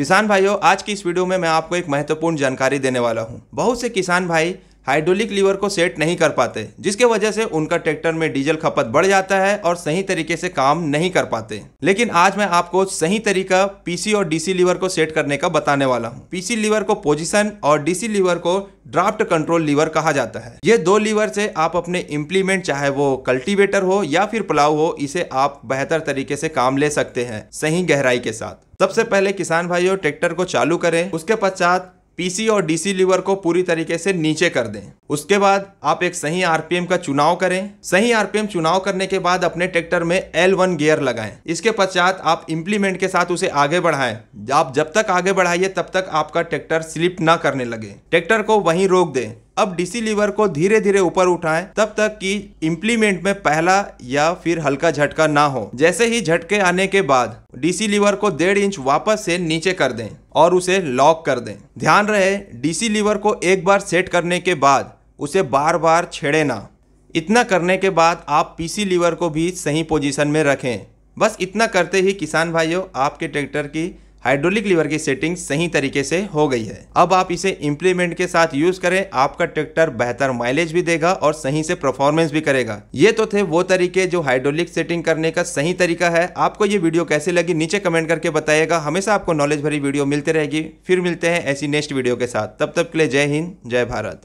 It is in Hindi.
किसान भाइयों आज की इस वीडियो में मैं आपको एक महत्वपूर्ण जानकारी देने वाला हूँ बहुत से किसान भाई हाइड्रोलिक लीवर को सेट नहीं कर पाते जिसके वजह से उनका ट्रैक्टर में डीजल खपत बढ़ जाता है और सही तरीके से काम नहीं कर पाते लेकिन आज मैं आपको सही तरीका पीसी और डीसी लीवर को सेट करने का बताने वाला हूँ पीसी लीवर को पोजीशन और डीसी लीवर को ड्राफ्ट कंट्रोल लीवर कहा जाता है ये दो लीवर से आप अपने इम्प्लीमेंट चाहे वो कल्टिवेटर हो या फिर प्लाव हो इसे आप बेहतर तरीके से काम ले सकते हैं सही गहराई के साथ सबसे पहले किसान भाइयों ट्रैक्टर को चालू करें उसके पश्चात पीसी और डीसी लीवर को पूरी तरीके से नीचे कर दें उसके बाद आप एक सही आरपीएम का चुनाव करें सही आरपीएम चुनाव करने के बाद अपने ट्रैक्टर में एल वन गियर लगाएं इसके पश्चात आप इम्प्लीमेंट के साथ उसे आगे बढ़ाएं आप जब तक आगे बढ़ाइए तब तक आपका ट्रैक्टर स्लिप ना करने लगे ट्रैक्टर को वहीं रोक दें अब डीसी लीवर को धीरे धीरे ऊपर उठाएं तब तक कि इम्प्लीमेंट में पहला या फिर हल्का झटका ना हो जैसे ही झटके आने के बाद डीसी लीवर को डेढ़ इंच वापस से नीचे कर दें और उसे लॉक कर दें ध्यान रहे डीसी लीवर को एक बार सेट करने के बाद उसे बार बार छेड़े ना इतना करने के बाद आप पीसी लीवर को भी सही पोजीशन में रखें बस इतना करते ही किसान भाइयों आपके ट्रैक्टर की हाइड्रोलिक लीवर की सेटिंग सही तरीके से हो गई है अब आप इसे इम्प्लीमेंट के साथ यूज करें आपका ट्रैक्टर बेहतर माइलेज भी देगा और सही से परफॉर्मेंस भी करेगा ये तो थे वो तरीके जो हाइड्रोलिक सेटिंग करने का सही तरीका है आपको ये वीडियो कैसे लगी नीचे कमेंट करके बताइएगा हमेशा आपको नॉलेज भरी वीडियो मिलती रहेगी फिर मिलते हैं ऐसी नेक्स्ट वीडियो के साथ तब तक के लिए जय हिंद जय भारत